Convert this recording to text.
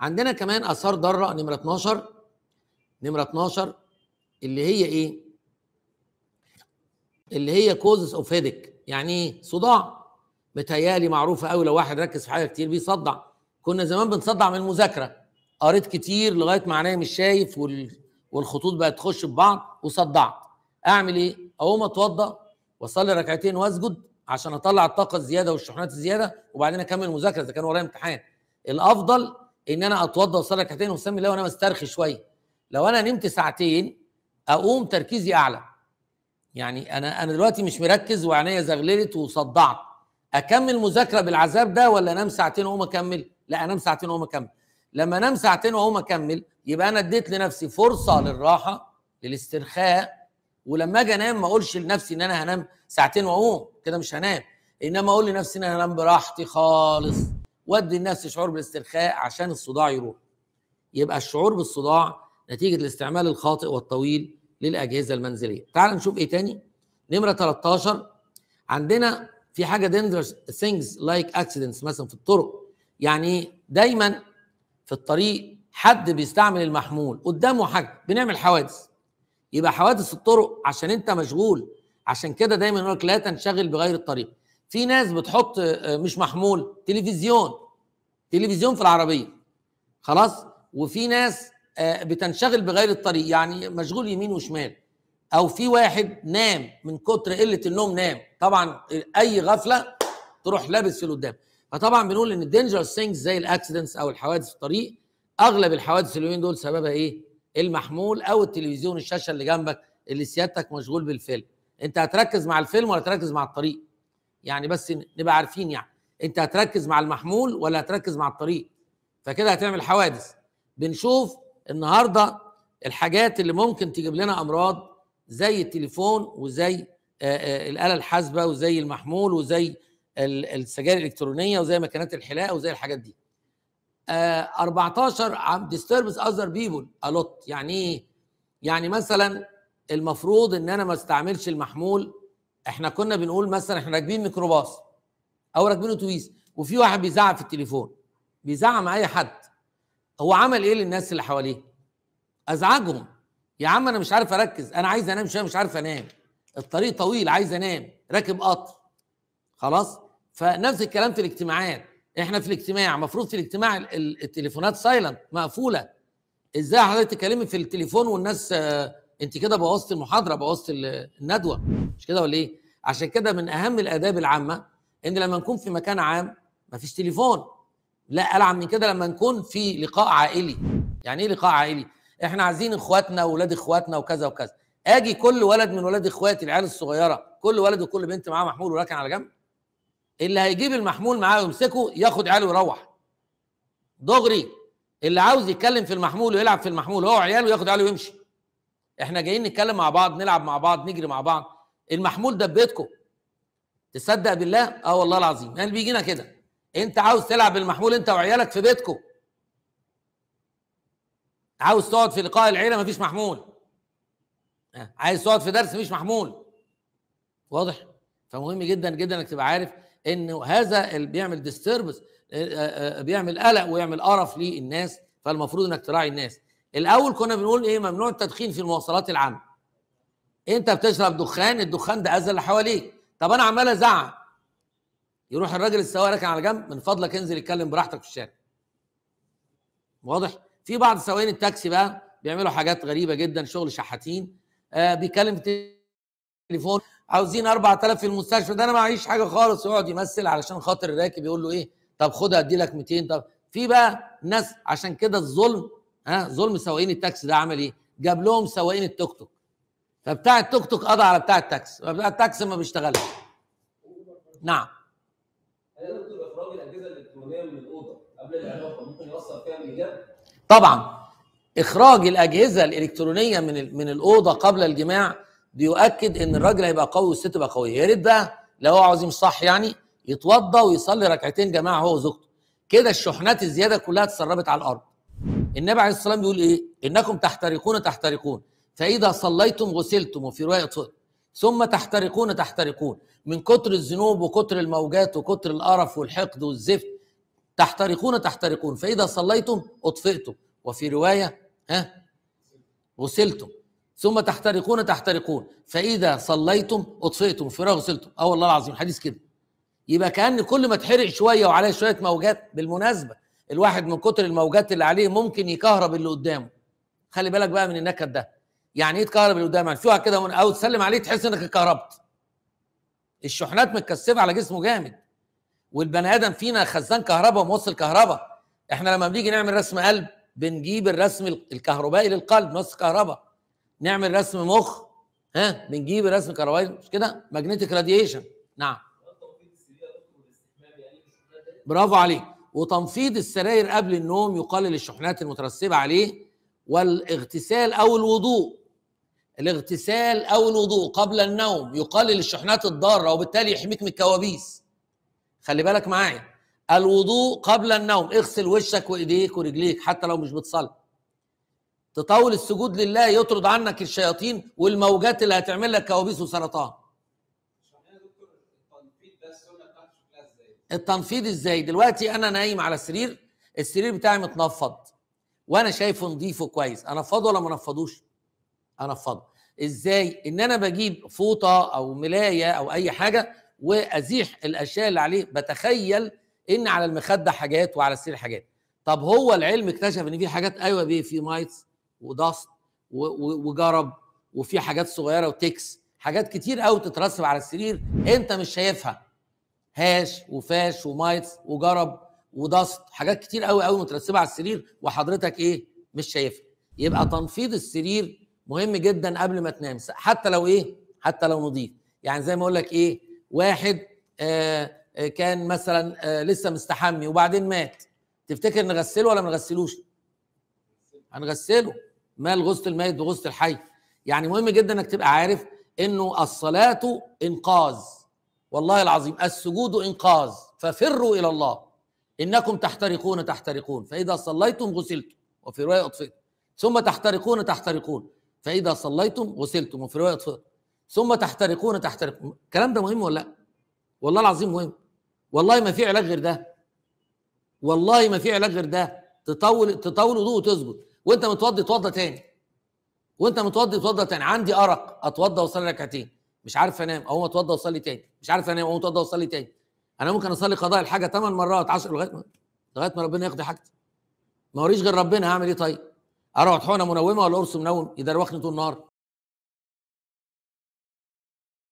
عندنا كمان اثار ضاره نمره 12 نمره 12 اللي هي ايه اللي هي كوزس اوف هيدك يعني ايه صداع متهيالي معروفه قوي لو واحد ركز في حاجه كتير بيصدع كنا زمان بنصدع من المذاكره قريت كتير لغايه ما عينيا مش شايف والخطوط بقت تخش ببعض وصدعت اعمل ايه اقوم اتوضا واصلي ركعتين واسجد عشان اطلع الطاقه الزياده والشحنات الزياده وبعدين اكمل مذاكره اذا كان ورايا امتحان الافضل ان انا اتوضى واصلي ركعتين واسمي الله وانا مسترخي شويه لو انا نمت ساعتين اقوم تركيزي اعلى يعني انا انا دلوقتي مش مركز وعينيا زغللت وصدعت اكمل مذاكره بالعذاب ده ولا انام ساعتين واقوم اكمل لا انام ساعتين واقوم اكمل لما انام ساعتين واقوم اكمل يبقى انا اديت لنفسي فرصه للراحه للاسترخاء ولما اجي انام ما اقولش لنفسي ان انا هنام ساعتين واقوم كده مش هنام انما اقول لنفسي ان انا هنام براحتي خالص وادي الناس شعور بالاسترخاء عشان الصداع يروح يبقى الشعور بالصداع نتيجه الاستعمال الخاطئ والطويل للاجهزه المنزليه تعال نشوف ايه تاني نمره 13 عندنا في حاجه دينجرس ثينجز لايك اكسيدنتس مثلا في الطرق يعني دايما في الطريق حد بيستعمل المحمول قدامه حاجه بنعمل حوادث يبقى حوادث الطرق عشان انت مشغول عشان كده دايما يقول لك لا تنشغل بغير الطريق في ناس بتحط آه، مش محمول تلفزيون تلفزيون في العربيه خلاص وفي ناس آه، بتنشغل بغير الطريق يعني مشغول يمين وشمال او في واحد نام من كتر قله النوم نام طبعا اي غفله تروح لابس في قدام فطبعا بنقول ان الدينجرس ثينجز زي الاكسيدنتس او الحوادث في الطريق اغلب الحوادث اليومين دول سببها ايه المحمول او التلفزيون الشاشه اللي جنبك اللي سيادتك مشغول بالفيلم انت هتركز مع الفيلم ولا تركز مع الطريق يعني بس نبقى عارفين يعني انت هتركز مع المحمول ولا هتركز مع الطريق فكده هتعمل حوادث بنشوف النهارده الحاجات اللي ممكن تجيب لنا امراض زي التليفون وزي آه، آه، الاله الحاسبه وزي المحمول وزي السجائر الالكترونيه وزي مكنات الحلاقه وزي الحاجات دي 14 ديستربس اذر بيبول الوت يعني ايه يعني مثلا المفروض ان انا ما استعملش المحمول احنا كنا بنقول مثلا احنا راكبين ميكروباص او راكبين اتوبيس وفي واحد بيزعق في التليفون بيزعق مع اي حد هو عمل ايه للناس اللي حواليه ازعجهم يا عم انا مش عارف اركز انا عايز انام شويه مش عارف انام الطريق طويل عايز انام راكب قطر خلاص فنفس الكلام في الاجتماعات احنا في الاجتماع المفروض في الاجتماع التليفونات سايلنت مقفوله ازاي حضرتك تكلمي في التليفون والناس آه، انت كده بوظت المحاضره بوظت الندوه مش كده ولا ايه عشان كده من اهم الاداب العامه ان لما نكون في مكان عام مفيش تليفون لا العب من كده لما نكون في لقاء عائلي يعني ايه لقاء عائلي احنا عايزين اخواتنا واولاد اخواتنا وكذا وكذا اجي كل ولد من ولاد اخواتي العيال الصغيره كل ولد وكل بنت معاه محمول وراكن على جنب اللي هيجيب المحمول معاه ويمسكه ياخد عياله ويروح دغري اللي عاوز يتكلم في المحمول ويلعب في المحمول هو عياله ياخد عياله ويمشي احنا جايين نتكلم مع بعض نلعب مع بعض نجري مع بعض المحمول ده بيتكم تصدق بالله اه والله العظيم يعني بيجينا كده انت عاوز تلعب المحمول انت وعيالك في بيتكم عاوز تقعد في لقاء العيله مفيش محمول آه، عايز تقعد في درس مفيش محمول واضح فمهم جدا جدا انك تبقى عارف ان هذا اللي بيعمل ديستربس آه، آه، بيعمل قلق ويعمل قرف للناس فالمفروض انك تراعي الناس الاول كنا بنقول ايه ممنوع التدخين في المواصلات العامه انت بتشرب دخان الدخان ده اذى اللي حواليك طب انا عمال ازعق يروح الراجل السواق راكن على جنب من فضلك انزل اتكلم براحتك في الشارع واضح في بعض سواقين التاكسي بقى بيعملوا حاجات غريبه جدا شغل شحاتين آه بيكلم في التليفون عاوزين 4000 في المستشفى ده انا ما معيش حاجه خالص يقعد يمثل علشان خاطر الراكب يقول له ايه طب خد ادي لك 200 طب في بقى ناس عشان كده الظلم ها ظلم سواقين التاكسي ده عمل ايه؟ جاب لهم سواقين التوك توك فبتاع التوك توك قضى على بتاع التاكسي فبتاع التاكسي ما بيشتغلش نعم هل اخراج الاجهزه الالكترونيه من الاوضه قبل العلاقه ممكن يوصل فيها الايجاب؟ طبعا اخراج الاجهزه الالكترونيه من من الاوضه قبل الجماع بيؤكد ان الراجل هيبقى قوي والست تبقى قويه يا ريت بقى لو هو عظيم صح يعني يتوضى ويصلي ركعتين جماعه هو وزوجته كده الشحنات الزياده كلها اتسربت على الارض النبي عليه الصلاه والسلام بيقول ايه انكم تحترقون تحترقون فاذا صليتم غسلتم وفي روايه ثم تحترقون تحترقون من كتر الذنوب وكتر الموجات وكتر القرف والحقد والزفت تحترقون تحترقون فاذا صليتم اطفئتم وفي روايه ها غسلتم ثم تحترقون تحترقون فاذا صليتم اطفئتم وفي روايه غسلتم اه والله العظيم حديث كده يبقى كان كل ما تحرق شويه وعليه شويه موجات بالمناسبه الواحد من كتر الموجات اللي عليه ممكن يكهرب اللي قدامه خلي بالك بقى من النكد ده يعني ايه تكهرب اللي قدامك شوها كده او تسلم عليه تحس انك اتكهربت الشحنات متكثفه على جسمه جامد والبني ادم فينا خزان كهرباء وموصل كهرباء احنا لما بنيجي نعمل رسم قلب بنجيب الرسم الكهربائي للقلب نص كهرباء نعمل رسم مخ ها بنجيب الرسم الكهربائي مش كده ماجنتيك راديشن نعم يعني برافو عليك وتنفيض السراير قبل النوم يقلل الشحنات المترسبة عليه والاغتسال أو الوضوء الاغتسال أو الوضوء قبل النوم يقلل الشحنات الضارة وبالتالي يحميك من الكوابيس خلي بالك معايا الوضوء قبل النوم اغسل وشك وإيديك ورجليك حتى لو مش بتصلي تطول السجود لله يطرد عنك الشياطين والموجات اللي هتعمل لك كوابيس وسرطان التنفيض ازاي دلوقتي انا نايم على السرير السرير بتاعي متنفض وانا شايفه نظيف كويس انفضه ولا ما انفضوش انفضه ازاي ان انا بجيب فوطه او ملايه او اي حاجه وازيح الاشياء اللي عليه بتخيل ان على المخده حاجات وعلى السرير حاجات طب هو العلم اكتشف ان في حاجات ايوه بيه في مايتس ودست وجرب وفي حاجات صغيره وتكس حاجات كتير قوي تترسب على السرير انت مش شايفها هاش وفاش ومايتس وجرب ودست حاجات كتير قوي قوي مترسبه على السرير وحضرتك ايه مش شايفها يبقى تنفيض السرير مهم جدا قبل ما تنام حتى لو ايه حتى لو نضيف يعني زي ما اقول لك ايه واحد آه كان مثلا آه لسه مستحمي وبعدين مات تفتكر نغسله ولا ما نغسلوش هنغسله مال غسل الميت بغسل الحي يعني مهم جدا انك تبقى عارف انه الصلاه انقاذ والله العظيم السجود انقاذ ففروا الى الله انكم تحترقون تحترقون فاذا صليتم غسلتم وفي روايه اطفئتم ثم تحترقون تحترقون فاذا صليتم غسلتم وفي روايه اطفئتم ثم تحترقون تحترقون الكلام ده مهم ولا لا؟ والله العظيم مهم والله ما في علاج غير ده والله ما في علاج غير ده تطول تطول وضوء وتسجد وانت متوضي توضى تاني وانت متوضي توضى تاني عندي ارق اتوضى واصلي ركعتين مش عارف انام اقوم اتوضى واصلي تاني مش عارف انام اقوم اتوضى واصلي تاني انا ممكن اصلي قضاء الحاجه 8 مرات 10 لغايه ما لغايه ما ربنا يقضي حاجتي ما وريش غير ربنا هعمل ايه طيب اروح حونه منومه ولا قرص منوم يدروخني طول النهار